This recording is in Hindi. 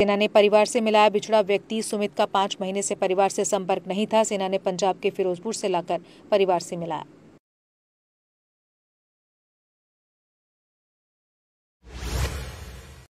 सेना ने परिवार से मिलाया बिछड़ा व्यक्ति सुमित का पांच महीने से परिवार से संपर्क नहीं था सेना ने पंजाब के फिरोजपुर से लाकर परिवार से मिलाया